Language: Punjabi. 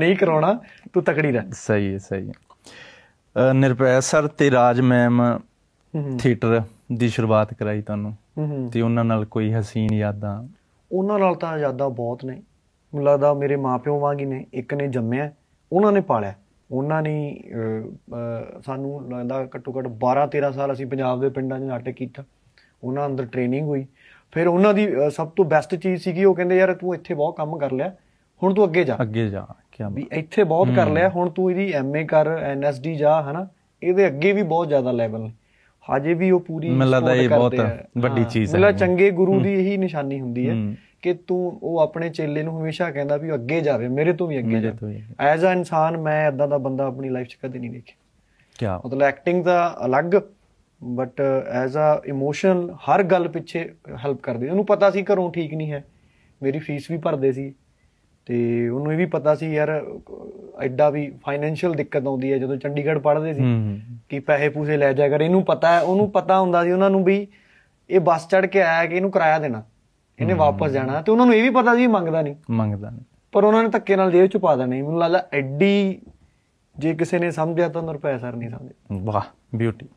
ਨਹੀਂ ਕਰਾਉਣਾ ਤੂੰ ਤਕੜੀ ਰਹਿ ਸਹੀ ਹੈ ਸਹੀ ਹੈ ਨਿਰਪੈ ਸਰ ਤੇ ਰਾਜ ਮੈਮ ਥੀਏਟਰ ਦੀ ਸ਼ੁਰੂਆਤ ਕਰਾਈ ਤੁਹਾਨੂੰ ਤੇ ਉਹਨਾਂ ਨਾਲ ਕੋਈ ਹਸੀਨ ਯਾਦਾਂ ਉਹਨਾਂ ਨਾਲ ਤਾਂ ਯਾਦਾਂ ਬਹੁਤ ਨੇ ਮੈਨੂੰ ਲੱਗਦਾ ਮੇਰੇ ਮਾਪਿਓ ਵਾਂਗ ਹੀ ਨੇ ਇੱਕ ਨੇ ਜੰਮਿਆ ਉਹਨਾਂ ਨੇ ਪਾਲਿਆ ਉਹਨਾਂ ਨੇ ਸਾਨੂੰ ਲੱਗਦਾ ਘੱਟੋ ਘੱਟ 12 13 ਸਾਲ ਅਸੀਂ ਪੰਜਾਬ ਦੇ ਪਿੰਡਾਂ 'ਚ ਨਾਟਕ ਕੀਤਾ ਉਹਨਾਂ ਅੰਦਰ ਟ੍ਰੇਨਿੰਗ ਹੋਈ ਫਿਰ ਉਹਨਾਂ ਦੀ ਸਭ ਤੋਂ ਬੈਸਟ ਚੀਜ਼ ਸੀਗੀ ਉਹ ਕਹਿੰਦੇ ਯਾਰ ਤੂੰ ਇੱਥੇ ਬਹੁਤ ਕੰਮ ਕਰ ਲਿਆ ਹੁਣ ਤੂੰ ਅੱਗੇ ਜਾ ਅੱਗੇ ਜਾ ਵੀ ਇੱਥੇ ਬਹੁਤ ਕਰ ਲਿਆ ਹੁਣ ਤੂੰ ਇਹਦੀ ਐਮਏ ਕਰ ਐਨਐਸਡੀ ਜਾ ਹਨਾ ਇਹਦੇ ਅੱਗੇ ਵੀ ਬਹੁਤ ਜ਼ਿਆਦਾ ਲੈਵਲ ਨੇ ਹਜੇ ਵੀ ਉਹ ਪੂਰੀ ਮਿਲਦਾ ਇਹ ਬਹੁਤ ਵੱਡੀ ਚੀਜ਼ ਹੈ ਮਿਲਾ ਚੰਗੇ ਗੁਰੂ ਦੀ ਇਹੀ ਨਿਸ਼ਾਨੀ ਹੁੰਦੀ ਹੈ ਕਿ ਤੂੰ ਉਹ ਆਪਣੇ ਚੇਲੇ ਨੂੰ ਹਮੇਸ਼ਾ ਕਹਿੰਦਾ ਵੀ ਅੱਗੇ ਜਾਵੇ ਮੇਰੇ ਤੋਂ ਵੀ ਅੱਗੇ ਜਾ ਐਜ਼ ਅ ਇਨਸਾਨ ਮੈਂ ਇਦਾਂ ਦਾ ਬੰਦਾ ਆਪਣੀ ਲਾਈਫ 'ਚ ਕਦੇ ਨਹੀਂ ਦੇਖਿਆ ਕੀ ਮਤਲਬ ਐਕਟਿੰਗ ਦਾ ਅਲੱਗ ਬਟ ਐਜ਼ ਅ ਇਮੋਸ਼ਨਲ ਹਰ ਗੱਲ ਪਿੱਛੇ ਹੈਲਪ ਕਰਦੇ ਉਹਨੂੰ ਪਤਾ ਸੀ ਘਰੋਂ ਠੀਕ ਨਹੀਂ ਹੈ ਮੇਰੀ ਫੀਸ ਵੀ ਭਰਦੇ ਸੀ ਤੇ ਉਹਨੂੰ ਇਹ ਵੀ ਪਤਾ ਸੀ ਯਾਰ ਐਡਾ ਵੀ ਫਾਈਨੈਂਸ਼ੀਅਲ ਦਿੱਕਤ ਆਉਂਦੀ ਹੈ ਜਦੋਂ ਚੰਡੀਗੜ੍ਹ ਪੜ੍ਹਦੇ ਸੀ ਕਿ ਪੈਸੇ ਪੂਸੇ ਲੈ ਜਾਇਆ ਕਰ ਇਹਨੂੰ ਪਤਾ ਹੈ ਉਹਨੂੰ ਪਤਾ ਹੁੰਦਾ ਸੀ ਉਹਨਾਂ ਨੂੰ ਵੀ ਇਹ ਬੱਸ ਚੜ ਕੇ ਆਇਆ ਕਿ ਇਹਨੂੰ ਕਿਰਾਇਆ ਦੇਣਾ ਇਹਨੇ ਵਾਪਸ ਜਾਣਾ ਤੇ ਉਹਨਾਂ ਨੂੰ ਇਹ ਵੀ ਪਤਾ ਸੀ ਮੰਗਦਾ ਨਹੀਂ ਮੰਗਦਾ ਨਹੀਂ ਪਰ ਉਹਨਾਂ ਨੇ ਧੱਕੇ ਨਾਲ ਜੇਬ ਚ ਪਾ ਦੇਣਾ ਮੈਨੂੰ ਲੱਗਦਾ ਐਡੀ ਜੇ ਕਿਸੇ ਨੇ ਸਮਝਿਆ ਤਾਂ ਨਰਪੈ ਸਰ ਨਹੀਂ ਸਮਝੇ ਵਾਹ ਬਿਊਟੀ